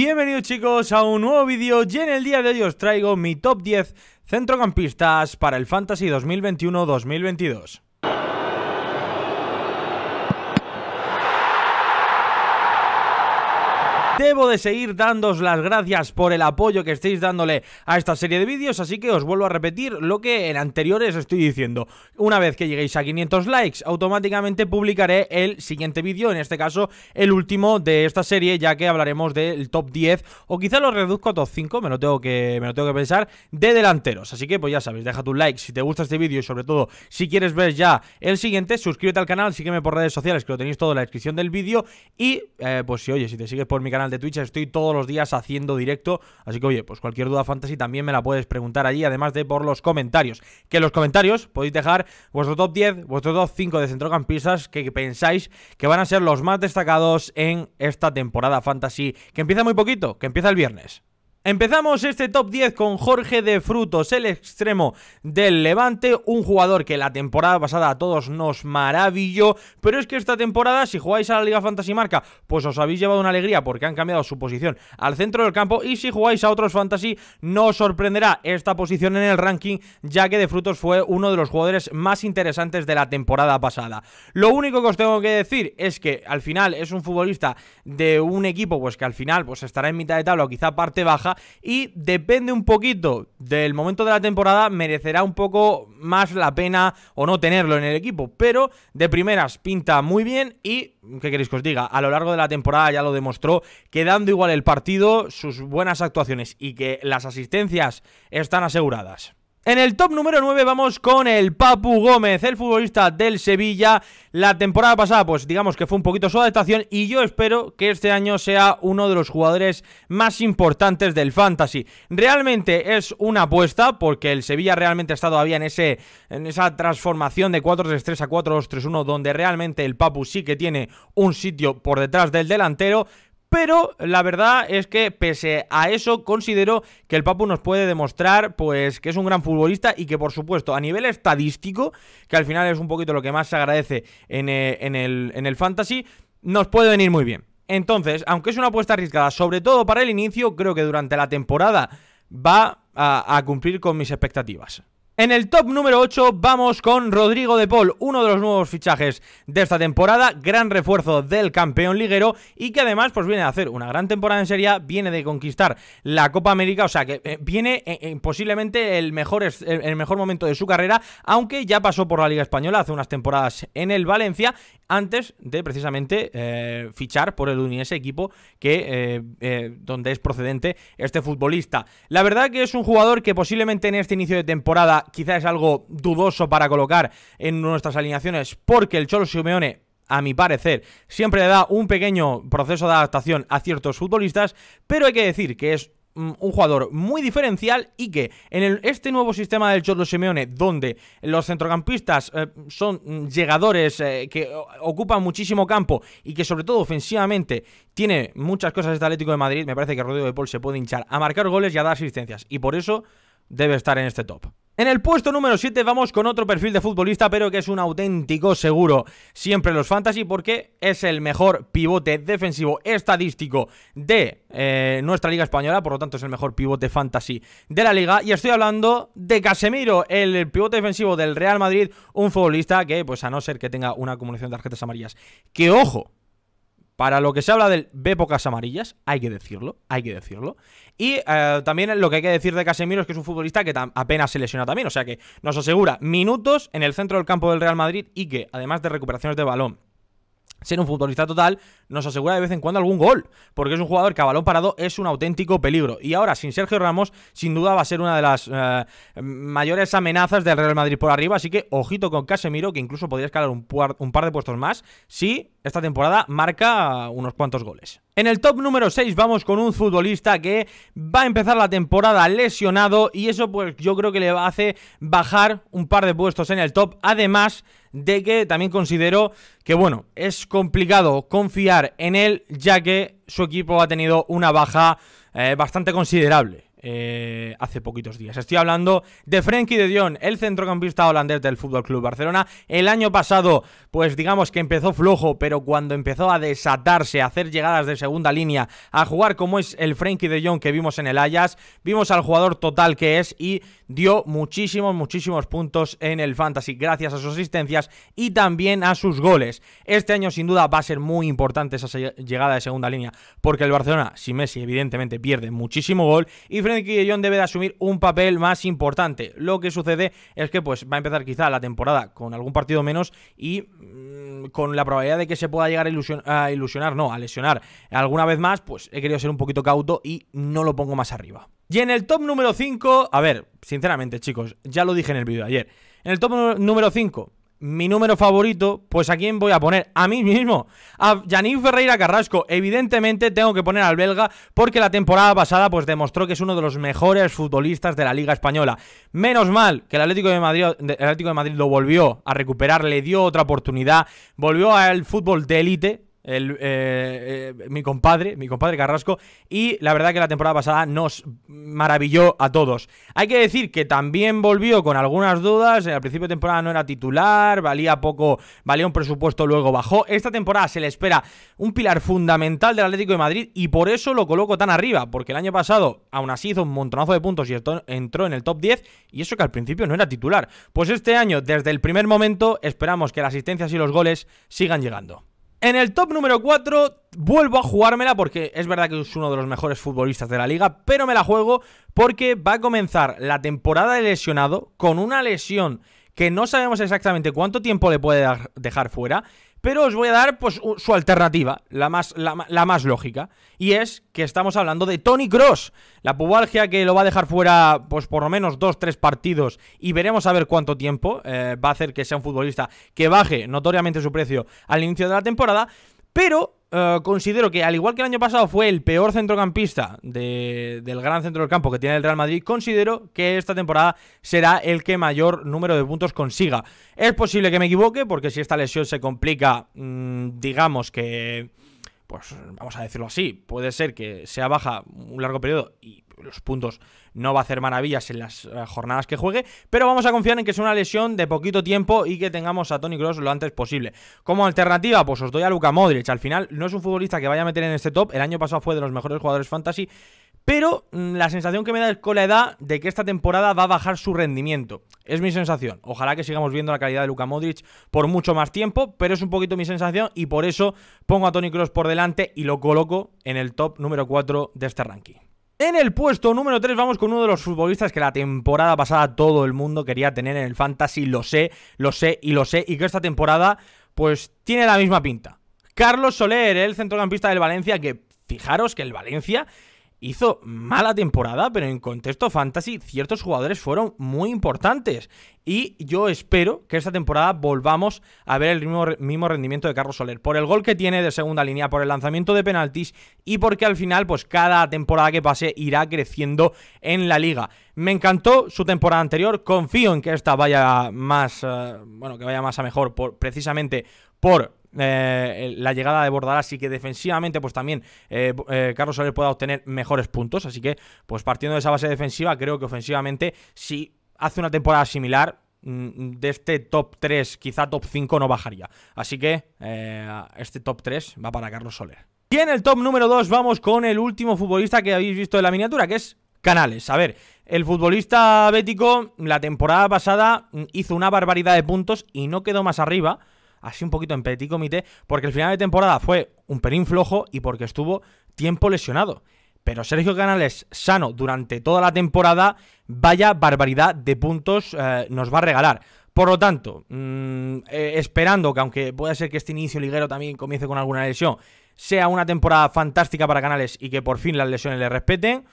Bienvenidos chicos a un nuevo vídeo y en el día de hoy os traigo mi top 10 centrocampistas para el Fantasy 2021-2022. Debo de seguir dándos las gracias por el apoyo que estáis dándole a esta serie de vídeos, así que os vuelvo a repetir lo que en anteriores estoy diciendo. Una vez que lleguéis a 500 likes, automáticamente publicaré el siguiente vídeo, en este caso el último de esta serie, ya que hablaremos del top 10 o quizá lo reduzco a top 5, me lo tengo que, me lo tengo que pensar, de delanteros. Así que pues ya sabéis, deja tu like si te gusta este vídeo y sobre todo si quieres ver ya el siguiente, suscríbete al canal, sígueme por redes sociales que lo tenéis todo en la descripción del vídeo y eh, pues si oye, si te sigues por mi canal de Twitch, estoy todos los días haciendo directo, así que oye, pues cualquier duda fantasy también me la puedes preguntar allí, además de por los comentarios, que en los comentarios podéis dejar vuestro top 10, vuestro top 5 de centrocampistas que pensáis que van a ser los más destacados en esta temporada fantasy, que empieza muy poquito, que empieza el viernes. Empezamos este top 10 con Jorge de Frutos, el extremo del Levante, un jugador que la temporada pasada a todos nos maravilló, pero es que esta temporada si jugáis a la Liga Fantasy Marca, pues os habéis llevado una alegría porque han cambiado su posición al centro del campo y si jugáis a otros Fantasy no os sorprenderá esta posición en el ranking ya que de Frutos fue uno de los jugadores más interesantes de la temporada pasada. Lo único que os tengo que decir es que al final es un futbolista de un equipo pues que al final pues estará en mitad de tabla o quizá parte baja y depende un poquito del momento de la temporada, merecerá un poco más la pena o no tenerlo en el equipo. Pero de primeras pinta muy bien y, ¿qué queréis que os diga? A lo largo de la temporada ya lo demostró, quedando igual el partido, sus buenas actuaciones y que las asistencias están aseguradas. En el top número 9 vamos con el Papu Gómez, el futbolista del Sevilla. La temporada pasada, pues digamos que fue un poquito su adaptación y yo espero que este año sea uno de los jugadores más importantes del Fantasy. Realmente es una apuesta porque el Sevilla realmente está todavía en, ese, en esa transformación de 4-3-3 a 4-2-3-1 donde realmente el Papu sí que tiene un sitio por detrás del delantero. Pero la verdad es que pese a eso considero que el Papu nos puede demostrar pues que es un gran futbolista y que por supuesto a nivel estadístico, que al final es un poquito lo que más se agradece en, eh, el, fantasy, nos puede venir muy bien. Entonces, aunque es una apuesta arriesgada, sobre todo para el inicio, creo que durante la temporada va a cumplir con mis expectativas. En el top número 8 vamos con Rodrigo de Paul, uno de los nuevos fichajes de esta temporada, gran refuerzo del campeón liguero y que además pues viene a hacer una gran temporada en Serie viene de conquistar la Copa América, o sea que eh, viene eh, eh, posiblemente el mejor, el mejor momento de su carrera, aunque ya pasó por la Liga Española hace unas temporadas en el Valencia antes de precisamente eh, fichar por el Udinese equipo que eh, eh, donde es procedente este futbolista. La verdad que es un jugador que posiblemente en este inicio de temporada quizás es algo dudoso para colocar en nuestras alineaciones porque el Cholo Simeone a mi parecer, siempre le da un pequeño proceso de adaptación a ciertos futbolistas, pero hay que decir que es Mm, un jugador muy diferencial y que en este nuevo sistema del Cholo Simeone, donde los centrocampistas eh, son mm, llegadores eh, que ocupan muchísimo campo y que sobre todo ofensivamente tiene muchas cosas este Atlético de Madrid, me parece que Rodrigo de Paul se puede hinchar a marcar goles y a dar asistencias y por eso debe estar en este top. En el puesto número 7 vamos con otro perfil de futbolista, pero que es un auténtico seguro. Siempre los fantasy porque es el mejor pivote defensivo estadístico de eh, nuestra liga española, por lo tanto es el mejor pivote fantasy de la liga. Y estoy hablando de Casemiro, el pivote defensivo del Real Madrid, un futbolista que, pues a no ser que tenga una acumulación de tarjetas amarillas, que ojo, para lo que se habla del ve pocas amarillas, hay que decirlo, hay que decirlo. Y eh, también lo que hay que decir de Casemiro es que es un futbolista que apenas se lesiona también, o sea que nos asegura minutos en el centro del campo del Real Madrid y que, además de recuperaciones de balón ser un futbolista total, nos asegura de vez en cuando algún gol, porque es un jugador que a balón parado es un auténtico peligro. Y ahora, sin Sergio Ramos, sin duda va a ser una de las eh, mayores amenazas del Real Madrid por arriba, así que ojito con Casemiro, que incluso podría escalar un, par, un par de puestos más, si esta temporada marca unos cuantos goles. En el top número 6 vamos con un futbolista que va a empezar la temporada lesionado y eso pues yo creo que le hace bajar un par de puestos en el top. Además, de que también considero que, bueno, es complicado confiar en él, ya que su equipo ha tenido una baja eh, bastante considerable. Eh, hace poquitos días. Estoy hablando de Frenkie de Jong, el centrocampista holandés del Fútbol Club Barcelona. El año pasado, pues digamos que empezó flojo, pero cuando empezó a desatarse, a hacer llegadas de segunda línea, a jugar como es el Frenkie de Jong que vimos en el Ajax, vimos al jugador total que es y dio muchísimos, muchísimos puntos en el Fantasy gracias a sus asistencias y también a sus goles. Este año sin duda va a ser muy importante esa llegada de segunda línea, porque el Barcelona, si Messi evidentemente pierde muchísimo gol y de Jong debe de asumir un papel más importante. Lo que sucede es que pues va a empezar quizá la temporada con algún partido menos y mm, con la probabilidad de que se pueda llegar a, a ilusionar, no, a lesionar alguna vez más, pues he querido ser un poquito cauto y no lo pongo más arriba. Y en el top número 5, a ver, sinceramente chicos, ya lo dije en el vídeo de ayer, en el top número 5 mi número favorito, pues ¿a quién voy a poner? A mí mismo, a Janine Ferreira Carrasco. Evidentemente tengo que poner al belga porque la temporada pasada pues demostró que es uno de los mejores futbolistas de la Liga Española. Menos mal que el Atlético de Madrid, el Atlético de Madrid lo volvió a recuperar, le dio otra oportunidad, volvió al fútbol de élite, eh, eh, mi compadre, mi compadre Carrasco, y la verdad que la temporada pasada nos maravilló a todos. Hay que decir que también volvió con algunas dudas, eh, al principio de temporada no era titular, valía poco, valía un presupuesto, luego bajó. Esta temporada se le espera un pilar fundamental del Atlético de Madrid y por eso lo coloco tan arriba, porque el año pasado aún así hizo un montonazo de puntos y entró en el top 10 y eso que al principio no era titular. Pues este año, desde el primer momento, esperamos que las asistencias y los goles sigan llegando. En el top número 4 vuelvo a jugármela porque es verdad que es uno de los mejores futbolistas de la liga, pero me la juego porque va a comenzar la temporada de lesionado con una lesión que no sabemos exactamente cuánto tiempo le puede dejar fuera pero os voy a dar pues su alternativa, la más, la, más lógica. Y es que estamos hablando de Tony Cross. La pubalgia que lo va a dejar fuera pues por lo menos dos, tres partidos y veremos a ver cuánto tiempo eh, va a hacer que sea un futbolista que baje notoriamente su precio al inicio de la temporada. Pero eh, considero que, al igual que el año pasado fue el peor centrocampista del gran centro del campo que tiene el Real Madrid, considero que esta temporada será el que mayor número de puntos consiga. Es posible que me equivoque, porque si esta lesión se complica, mm, digamos que, pues vamos a decirlo así, puede ser que sea baja un largo periodo y los puntos no va a hacer maravillas en las eh, jornadas que juegue, pero vamos a confiar en que es una lesión de poquito tiempo y que tengamos a Tony Cross lo antes posible. Como alternativa, pues os doy a Luka Modric. Al final, no es un futbolista que vaya a meter en este top. El año pasado fue de los mejores jugadores fantasy. Pero mm, la sensación que me da es con la edad de que esta temporada va a bajar su rendimiento. Es mi sensación. Ojalá que sigamos viendo la calidad de Luka Modric por mucho más tiempo, pero es un poquito mi sensación y por eso pongo a Tony Cross por delante y lo coloco en el top número 4 de este ranking. En el puesto número 3 vamos con uno de los futbolistas que la temporada pasada todo el mundo quería tener en el fantasy, lo sé, lo sé y lo sé, y que esta temporada pues tiene la misma pinta. Carlos Soler, el centrocampista del Valencia, que fijaros que el Valencia hizo mala temporada, pero en contexto fantasy ciertos jugadores fueron muy importantes. Y yo espero que esta temporada volvamos a ver el mismo, rendimiento de Carlos Soler. Por el gol que tiene de segunda línea, por el lanzamiento de penaltis y porque al final, pues cada temporada que pase irá creciendo en la liga. Me encantó su temporada anterior. Confío en que esta vaya más. Eh, bueno, que vaya más a mejor precisamente por eh, la llegada de Bordalás así que defensivamente, pues también eh, eh, Carlos Soler pueda obtener mejores puntos. Así que, pues partiendo de esa base defensiva, creo que ofensivamente, si hace una temporada similar, mm, de este top 3, quizá top 5 no bajaría. Así que este top 3 va para Carlos Soler. Y en el top número 2 vamos con el último futbolista que habéis visto en la miniatura, que es Canales. A ver, el futbolista bético la temporada pasada mm, hizo una barbaridad de puntos y no quedó más arriba así un poquito en petit comité, porque el final de temporada fue un pelín flojo y porque estuvo tiempo lesionado. Pero Sergio Canales sano durante toda la temporada, vaya barbaridad de puntos eh, nos va a regalar. Por lo tanto, mm, eh, esperando que aunque pueda ser que este inicio liguero también comience con alguna lesión, sea una temporada fantástica para Canales y que por fin las lesiones le respeten,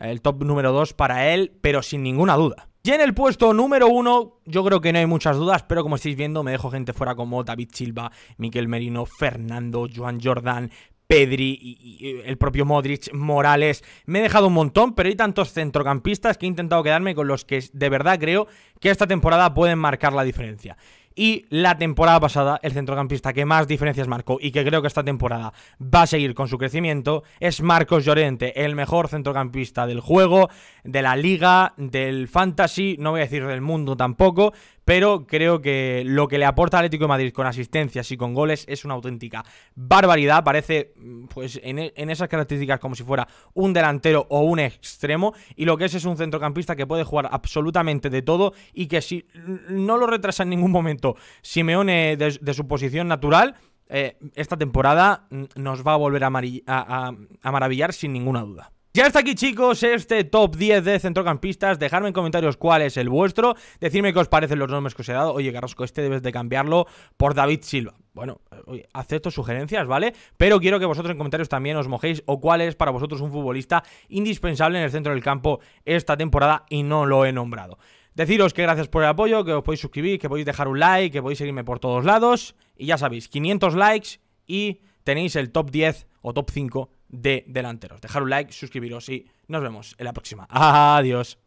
el top número 2 para él, pero sin ninguna duda. Y en el puesto número uno, yo creo que no hay muchas dudas, pero como estáis viendo, me dejo gente fuera como David Silva, Miquel Merino, Fernando, Joan Jordan, Pedri y, el propio Modric, Morales. Me he dejado un montón, pero hay tantos centrocampistas que he intentado quedarme con los que de verdad creo que esta temporada pueden marcar la diferencia. Y la temporada pasada, el centrocampista que más diferencias marcó y que creo que esta temporada va a seguir con su crecimiento es Marcos Llorente, el mejor centrocampista del juego, de la liga, del fantasy, no voy a decir del mundo tampoco, pero creo que lo que le aporta Atlético de Madrid con asistencias y con goles es una auténtica barbaridad. Parece, mm, pues, e-, en, esas características como si fuera un delantero o un extremo. Y lo que es es un centrocampista que puede jugar absolutamente de todo y que si no lo retrasa en ningún momento Simeone de, de su posición natural. Eh, esta temporada mm, nos va a volver a maravillar sin ninguna duda. Ya está aquí chicos este top 10 de centrocampistas, dejadme en comentarios cuál es el vuestro, Decidme qué os parecen los nombres que os he dado, oye Carrasco este debes de cambiarlo por David Silva, bueno, eh, acepto sugerencias, ¿vale? Pero quiero que vosotros en comentarios también os mojéis o cuál es para vosotros un futbolista indispensable en el centro del campo esta temporada y no lo he nombrado. Deciros que gracias por el apoyo, que os podéis suscribir, que podéis dejar un like, que podéis seguirme por todos lados y ya sabéis, 500 likes y tenéis el top 10 o top 5 de delanteros. Dejar un like, suscribiros y nos vemos en la próxima. Adiós.